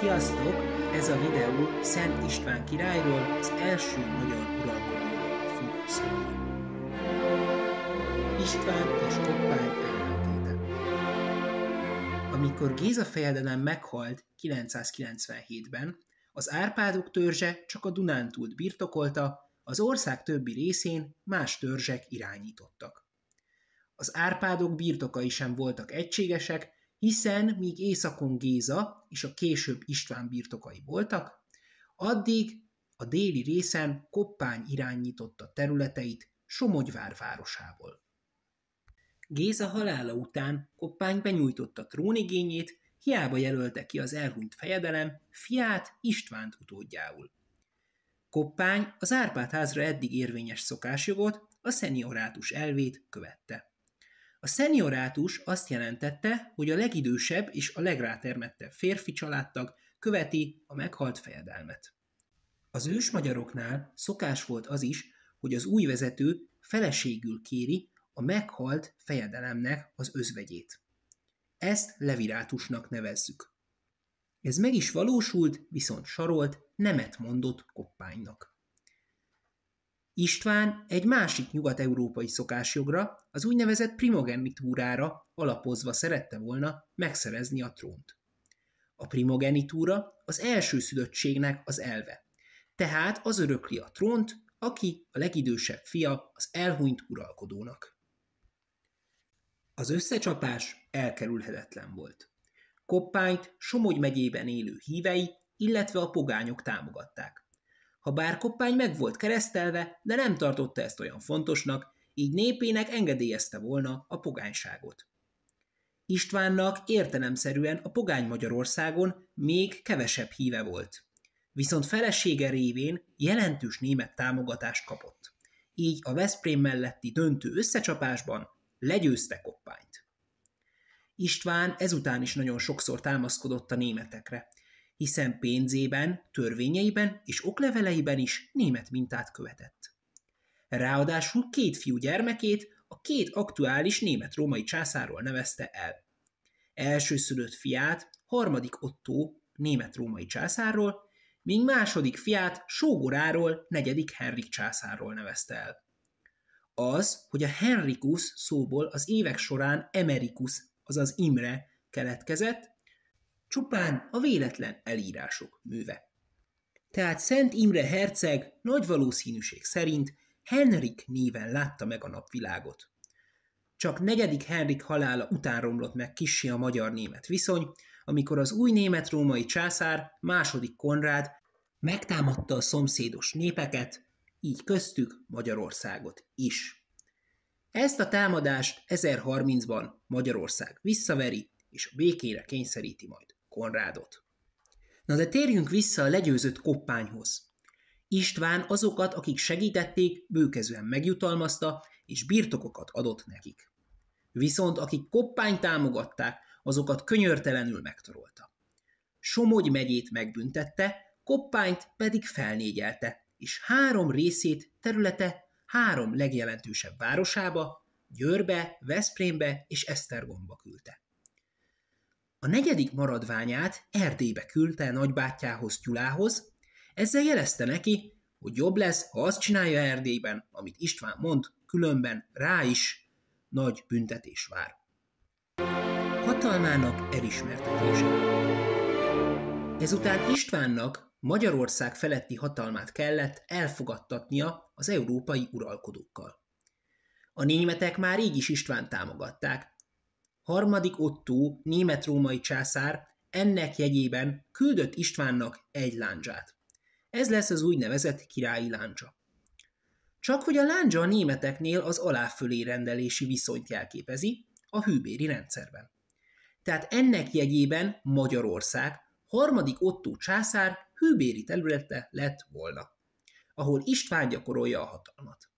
Sziasztok! Ez a videó Szent István királyról, az első magyar uralkodóról fog szólni. István és Koppány ellentéte. Amikor Géza fejedelem meghalt 997-ben, az Árpádok törzse csak a Dunántúlt birtokolta, az ország többi részén más törzsek irányítottak. Az Árpádok birtokai sem voltak egységesek, hiszen míg északon Géza és a később István birtokai voltak, addig a déli részen Koppány irányította területeit Somogyvár városából. Géza halála után Koppány benyújtotta trónigényét, hiába jelölte ki az elhunyt fejedelem fiát Istvánt utódjául. Koppány az Árpád házra eddig érvényes szokásjogot, a szeniorátus elvét követte. A szeniorátus azt jelentette, hogy a legidősebb és a legrátermettebb férfi családtag követi a meghalt fejedelmet. Az ős magyaroknál szokás volt az is, hogy az új vezető feleségül kéri a meghalt fejedelemnek az özvegyét. Ezt levirátusnak nevezzük. Ez meg is valósult, viszont Sarolt nemet mondott koppánynak. István egy másik nyugat-európai szokásjogra, az úgynevezett primogenitúrára alapozva szerette volna megszerezni a trónt. A primogenitúra az első szülöttségnek az elve, tehát az örökli a trónt, aki a legidősebb fia az elhunyt uralkodónak. Az összecsapás elkerülhetetlen volt. Koppányt Somogy megyében élő hívei, illetve a pogányok támogatták ha bár Koppány meg volt keresztelve, de nem tartotta ezt olyan fontosnak, így népének engedélyezte volna a pogányságot. Istvánnak értelemszerűen a pogány Magyarországon még kevesebb híve volt. Viszont felesége révén jelentős német támogatást kapott. Így a Veszprém melletti döntő összecsapásban legyőzte Koppányt. István ezután is nagyon sokszor támaszkodott a németekre, hiszen pénzében, törvényeiben és okleveleiben is német mintát követett. Ráadásul két fiú gyermekét a két aktuális német-római császáról nevezte el. Elsőszülött fiát, harmadik Otto, német-római császárról, míg második fiát sógoráról, negyedik Henrik császárról nevezte el. Az, hogy a Henrikus szóból az évek során Emerikus, azaz Imre keletkezett, Csupán a véletlen elírások műve. Tehát Szent Imre herceg nagy valószínűség szerint Henrik néven látta meg a napvilágot. Csak negyedik Henrik halála után romlott meg kissé a magyar-német viszony, amikor az új német-római császár, második Konrád megtámadta a szomszédos népeket, így köztük Magyarországot is. Ezt a támadást 1030-ban Magyarország visszaveri, és a békére kényszeríti majd Konrádot. Na de térjünk vissza a legyőzött koppányhoz. István azokat, akik segítették, bőkezően megjutalmazta, és birtokokat adott nekik. Viszont akik koppányt támogatták, azokat könyörtelenül megtorolta. Somogy megyét megbüntette, koppányt pedig felnégyelte, és három részét területe három legjelentősebb városába, Győrbe, Veszprémbe és Esztergomba küldte. A negyedik maradványát Erdélybe küldte nagybátyához, Gyulához, ezzel jelezte neki, hogy jobb lesz, ha azt csinálja Erdélyben, amit István mond, különben rá is nagy büntetés vár. Hatalmának elismertetése Ezután Istvánnak Magyarország feletti hatalmát kellett elfogadtatnia az európai uralkodókkal. A németek már így is István támogatták, harmadik Ottó, német-római császár ennek jegyében küldött Istvánnak egy láncsát. Ez lesz az úgynevezett királyi láncsa. Csak hogy a láncsa a németeknél az aláfölé rendelési viszonyt jelképezi a hűbéri rendszerben. Tehát ennek jegyében Magyarország harmadik Ottó császár hűbéri területe lett volna, ahol István gyakorolja a hatalmat.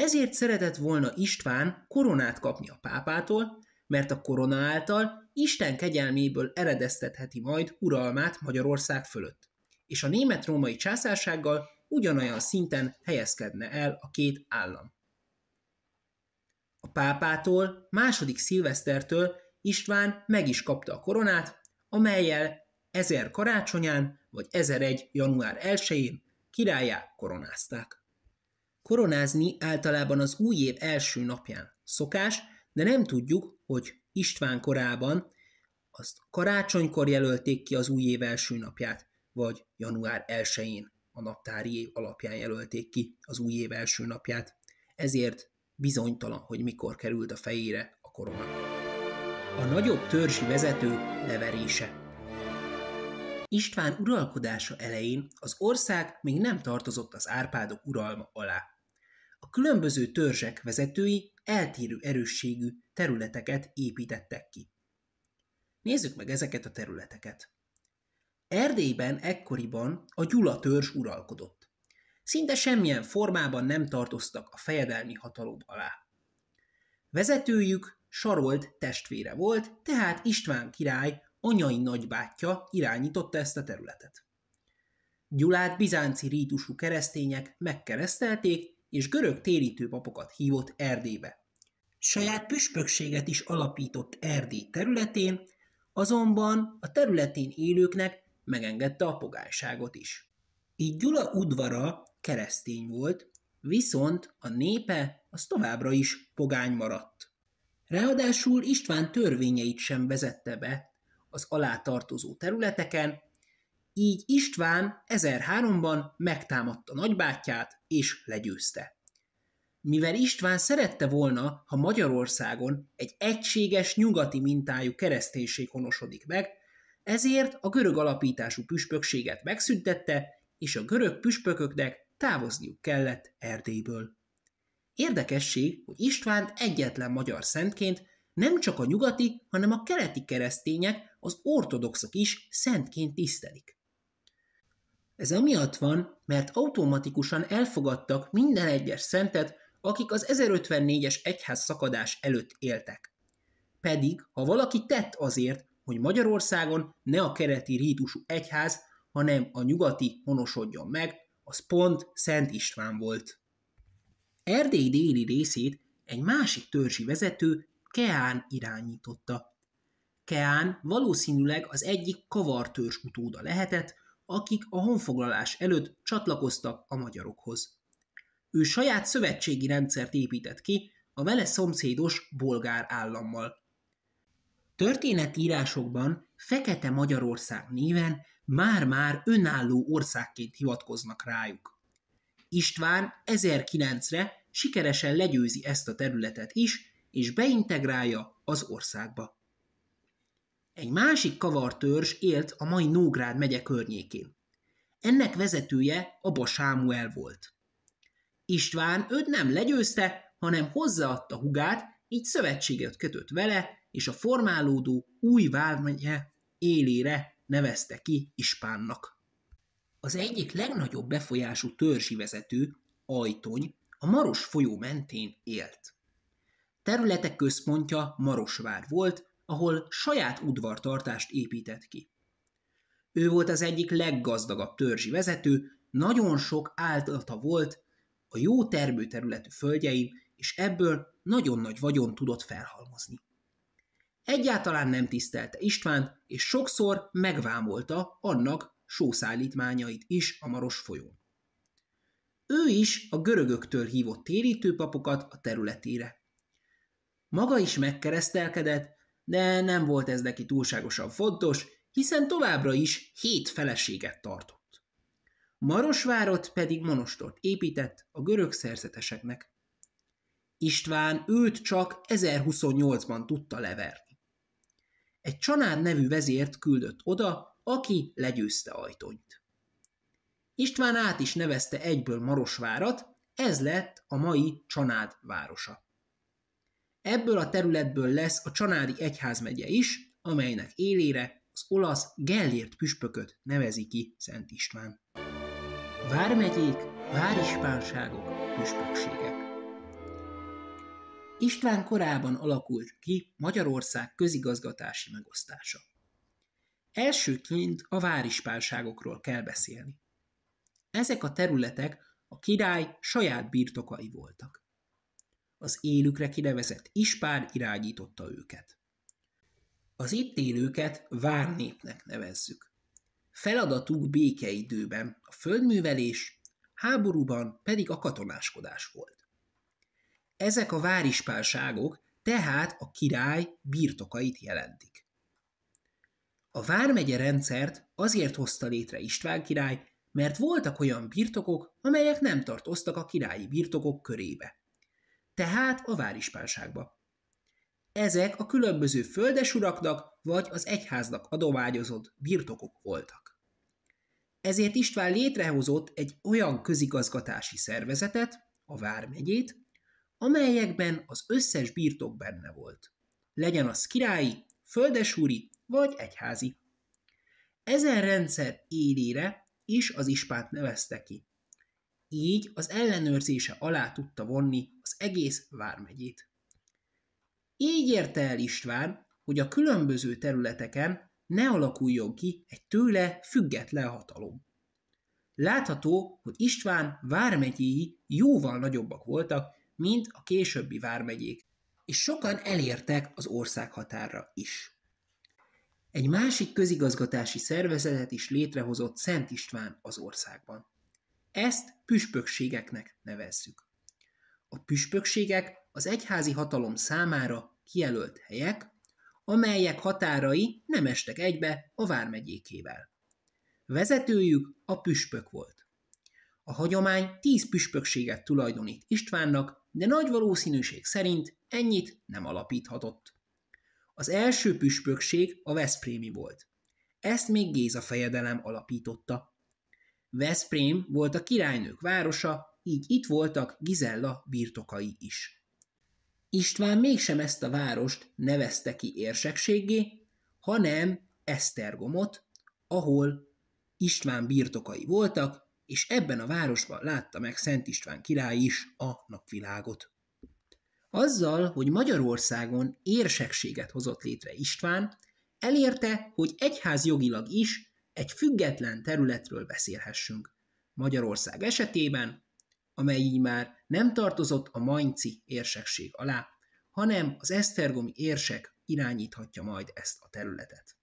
Ezért szeretett volna István koronát kapni a pápától, mert a korona által Isten kegyelméből eredeztetheti majd uralmát Magyarország fölött, és a német-római császársággal ugyanolyan szinten helyezkedne el a két állam. A pápától, második szilvesztertől István meg is kapta a koronát, amelyel 1000 karácsonyán vagy 1001 január 1-én királyá koronázták koronázni általában az új év első napján szokás, de nem tudjuk, hogy István korában azt karácsonykor jelölték ki az új év első napját, vagy január 1-én a naptári év alapján jelölték ki az új év első napját. Ezért bizonytalan, hogy mikor került a fejére a korona. A nagyobb törzsi vezető leverése István uralkodása elején az ország még nem tartozott az Árpádok uralma alá különböző törzsek vezetői eltérő erősségű területeket építettek ki. Nézzük meg ezeket a területeket. Erdélyben ekkoriban a Gyula törzs uralkodott. Szinte semmilyen formában nem tartoztak a fejedelmi hatalom alá. Vezetőjük Sarold testvére volt, tehát István király anyai nagybátyja irányította ezt a területet. Gyulát bizánci rítusú keresztények megkeresztelték, és görög térítő papokat hívott Erdélybe. Saját püspökséget is alapított Erdély területén, azonban a területén élőknek megengedte a pogányságot is. Így Gyula udvara keresztény volt, viszont a népe az továbbra is pogány maradt. Ráadásul István törvényeit sem vezette be az alátartozó területeken, így István 1003-ban megtámadta nagybátyját és legyőzte. Mivel István szerette volna, ha Magyarországon egy egységes nyugati mintájú kereszténység honosodik meg, ezért a görög alapítású püspökséget megszüntette, és a görög püspököknek távozniuk kellett Erdélyből. Érdekesség, hogy Istvánt egyetlen magyar szentként nem csak a nyugati, hanem a keleti keresztények, az ortodoxok is szentként tisztelik. Ez amiatt van, mert automatikusan elfogadtak minden egyes szentet, akik az 1054-es egyház szakadás előtt éltek. Pedig, ha valaki tett azért, hogy Magyarországon ne a kereti rítusú egyház, hanem a nyugati honosodjon meg, az pont Szent István volt. Erdély déli részét egy másik törzsi vezető, Keán irányította. Keán valószínűleg az egyik kavartörzs utóda lehetett, akik a honfoglalás előtt csatlakoztak a magyarokhoz. Ő saját szövetségi rendszert épített ki a vele szomszédos bolgár állammal. Történetírásokban Fekete Magyarország néven már-már önálló országként hivatkoznak rájuk. István 1009-re sikeresen legyőzi ezt a területet is, és beintegrálja az országba. Egy másik kavartörzs élt a mai Nógrád megye környékén. Ennek vezetője Abba Sámuel volt. István őt nem legyőzte, hanem hozzáadta hugát, így szövetséget kötött vele, és a formálódó új vármegye élére nevezte ki Ispánnak. Az egyik legnagyobb befolyású törzsi vezető, Ajtony, a Maros folyó mentén élt. Területek központja Marosvár volt, ahol saját udvartartást épített ki. Ő volt az egyik leggazdagabb törzsi vezető, nagyon sok általata volt a jó termőterületű földjeim, és ebből nagyon nagy vagyon tudott felhalmozni. Egyáltalán nem tisztelte Istvánt, és sokszor megvámolta annak sószállítmányait is a Maros folyón. Ő is a görögöktől hívott térítőpapokat a területére. Maga is megkeresztelkedett, de nem volt ez neki túlságosan fontos, hiszen továbbra is hét feleséget tartott. Marosvárot pedig monostort épített a görög szerzeteseknek. István őt csak 1028-ban tudta leverni. Egy csanád nevű vezért küldött oda, aki legyőzte ajtonyt. István át is nevezte egyből Marosvárat, ez lett a mai Csanád városa. Ebből a területből lesz a Csanádi Egyházmegye is, amelynek élére az olasz Gellért püspököt nevezi ki Szent István. Vármegyék, várispánságok, püspökségek. István korában alakult ki Magyarország közigazgatási megosztása. Elsőként a várispánságokról kell beszélni. Ezek a területek a király saját birtokai voltak az élükre kinevezett ispán irányította őket. Az itt élőket várnépnek nevezzük. Feladatuk békeidőben a földművelés, háborúban pedig a katonáskodás volt. Ezek a várispánságok tehát a király birtokait jelentik. A vármegye rendszert azért hozta létre István király, mert voltak olyan birtokok, amelyek nem tartoztak a királyi birtokok körébe tehát a várispánságba. Ezek a különböző földesuraknak vagy az egyháznak adományozott birtokok voltak. Ezért István létrehozott egy olyan közigazgatási szervezetet, a Vármegyét, amelyekben az összes birtok benne volt. Legyen az királyi, földesúri vagy egyházi. Ezen rendszer élére is az ispát nevezte ki így az ellenőrzése alá tudta vonni az egész vármegyét. Így érte el István, hogy a különböző területeken ne alakuljon ki egy tőle független hatalom. Látható, hogy István vármegyéi jóval nagyobbak voltak, mint a későbbi vármegyék, és sokan elértek az ország határa is. Egy másik közigazgatási szervezetet is létrehozott Szent István az országban. Ezt püspökségeknek nevezzük. A püspökségek az egyházi hatalom számára kijelölt helyek, amelyek határai nem estek egybe a vármegyékével. Vezetőjük a püspök volt. A hagyomány tíz püspökséget tulajdonít Istvánnak, de nagy valószínűség szerint ennyit nem alapíthatott. Az első püspökség a Veszprémi volt. Ezt még Géza fejedelem alapította. Veszprém volt a királynők városa, így itt voltak Gizella birtokai is. István mégsem ezt a várost nevezte ki érsekségé, hanem Esztergomot, ahol István birtokai voltak, és ebben a városban látta meg Szent István király is a napvilágot. Azzal, hogy Magyarországon érsekséget hozott létre István, elérte, hogy egyház jogilag is egy független területről beszélhessünk. Magyarország esetében, amely így már nem tartozott a Mainci érsekség alá, hanem az esztergomi érsek irányíthatja majd ezt a területet.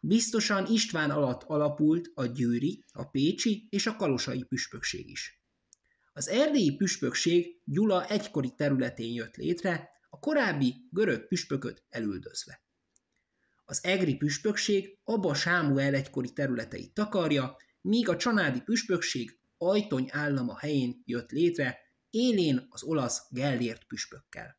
Biztosan István alatt alapult a Győri, a Pécsi és a Kalosai püspökség is. Az erdélyi püspökség Gyula egykori területén jött létre, a korábbi görög püspököt elüldözve. Az egri püspökség Abba Sámuel egykori területeit takarja, míg a csanádi püspökség Ajtony állama helyén jött létre, élén az olasz Gellért püspökkel.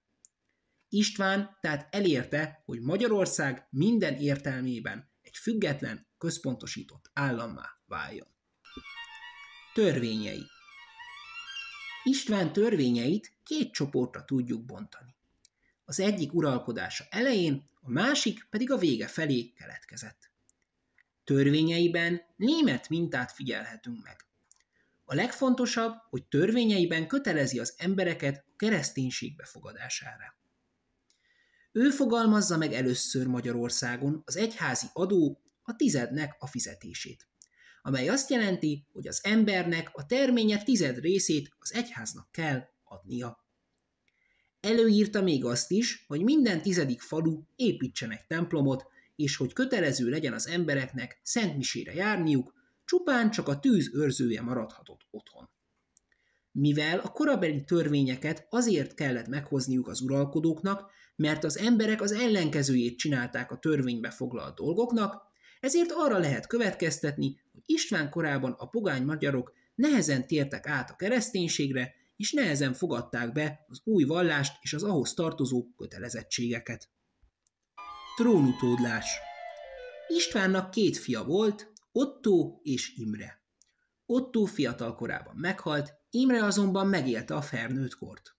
István tehát elérte, hogy Magyarország minden értelmében egy független, központosított állammá váljon. Törvényei István törvényeit két csoportra tudjuk bontani az egyik uralkodása elején, a másik pedig a vége felé keletkezett. Törvényeiben német mintát figyelhetünk meg. A legfontosabb, hogy törvényeiben kötelezi az embereket a kereszténység befogadására. Ő fogalmazza meg először Magyarországon az egyházi adó a tizednek a fizetését, amely azt jelenti, hogy az embernek a terménye tized részét az egyháznak kell adnia. Előírta még azt is, hogy minden tizedik falu építsen egy templomot, és hogy kötelező legyen az embereknek szentmisére járniuk, csupán csak a tűz őrzője maradhatott otthon. Mivel a korabeli törvényeket azért kellett meghozniuk az uralkodóknak, mert az emberek az ellenkezőjét csinálták a törvénybe foglalt dolgoknak, ezért arra lehet következtetni, hogy István korában a pogány magyarok nehezen tértek át a kereszténységre, és nehezen fogadták be az új vallást és az ahhoz tartozó kötelezettségeket. Trónutódlás Istvánnak két fia volt, Otto és Imre. Otto fiatal korában meghalt, Imre azonban megélte a felnőtt kort.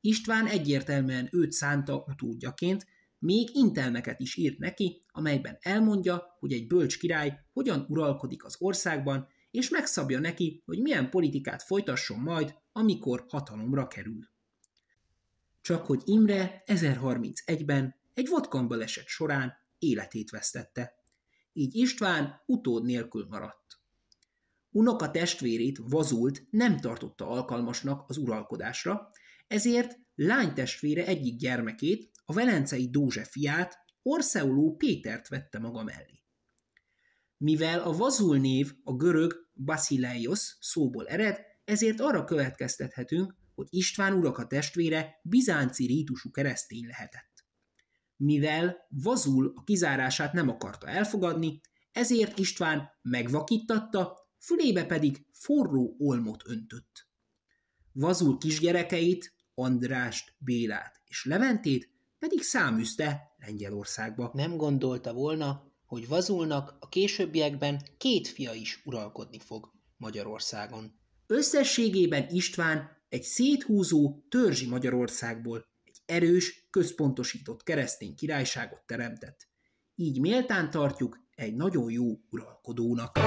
István egyértelműen őt szánta utódjaként, még intelmeket is írt neki, amelyben elmondja, hogy egy bölcs király hogyan uralkodik az országban, és megszabja neki, hogy milyen politikát folytasson majd amikor hatalomra kerül. Csak hogy Imre 1031-ben egy vodkan baleset során életét vesztette, így István utód nélkül maradt. Unoka testvérét, Vazult nem tartotta alkalmasnak az uralkodásra, ezért Lány testvére egyik gyermekét, a velencei Dózse fiát, Orszeuló Pétert vette maga mellé. Mivel a vazul név a görög basileios szóból ered, ezért arra következtethetünk, hogy István urak a testvére bizánci rítusú keresztény lehetett. Mivel Vazul a kizárását nem akarta elfogadni, ezért István megvakítatta, fülébe pedig forró olmot öntött. Vazul kisgyerekeit, Andrást, Bélát és Leventét pedig száműzte Lengyelországba. Nem gondolta volna, hogy Vazulnak a későbbiekben két fia is uralkodni fog Magyarországon. Összességében István egy széthúzó törzsi Magyarországból egy erős, központosított keresztény királyságot teremtett. Így méltán tartjuk egy nagyon jó uralkodónak.